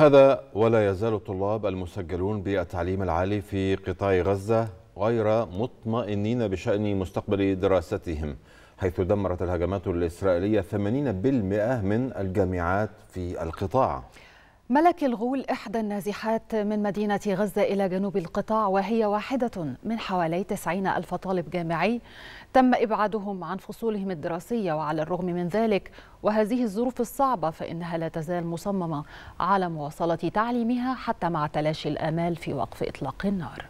هذا ولا يزال الطلاب المسجلون بالتعليم العالي في قطاع غزة غير مطمئنين بشأن مستقبل دراستهم حيث دمرت الهجمات الإسرائيلية 80% من الجامعات في القطاع ملك الغول إحدى النازحات من مدينة غزة إلى جنوب القطاع وهي واحدة من حوالي 90 ألف طالب جامعي تم إبعادهم عن فصولهم الدراسية وعلى الرغم من ذلك وهذه الظروف الصعبة فإنها لا تزال مصممة على مواصلة تعليمها حتى مع تلاشي الآمال في وقف إطلاق النار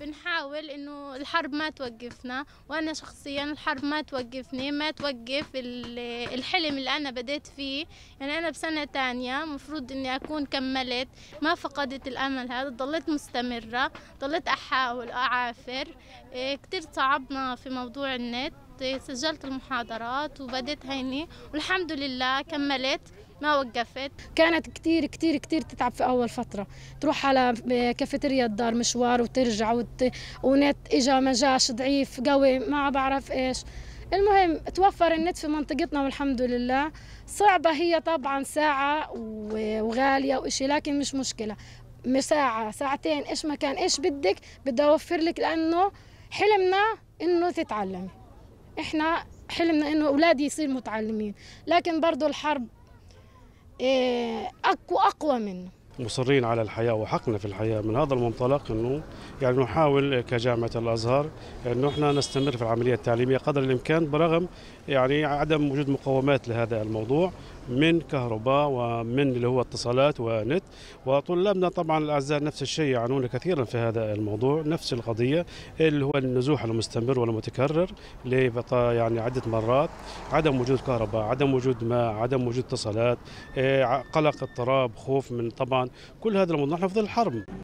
بنحاول انه الحرب ما توقفنا وانا شخصيا الحرب ما توقفني ما توقف الحلم اللي انا بديت فيه يعني انا بسنة تانية مفروض اني اكون كملت ما فقدت الامل هذا ضليت مستمرة ضليت احاول اعافر إيه، كتير صعبنا في موضوع النت سجلت المحاضرات وبديت هيني والحمد لله كملت ما وقفت كانت كتير كتير كتير تتعب في أول فترة تروح على آه، كافيتيريا الدار مشوار وترجع وت... ونت إجا ما جاش ضعيف قوي ما بعرف إيش المهم توفر النت في منطقتنا والحمد لله صعبة هي طبعا ساعة وغالية وإشي لكن مش مشكلة ساعة ساعتين إيش مكان إيش بدك بدي أوفر لك لأنه حلمنا إنه تتعلمي إحنا حلمنا إنه أولادي يصير متعلمين لكن برضو الحرب أقوى إيه، أقوى منه مصرين على الحياة وحقنا في الحياة من هذا المنطلق أنه يعني نحاول كجامعة الأزهر أنه إحنا نستمر في العملية التعليمية قدر الإمكان برغم يعني عدم وجود مقومات لهذا الموضوع من كهرباء ومن اللي هو اتصالات ونت وطلابنا طبعا الاعزاء نفس الشيء يعانون كثيرا في هذا الموضوع نفس القضيه اللي هو النزوح المستمر والمتكرر يعني عده مرات عدم وجود كهرباء عدم وجود ماء عدم وجود اتصالات إيه، قلق اضطراب خوف من طبعا كل هذا الموضوع نحن في ظل الحرب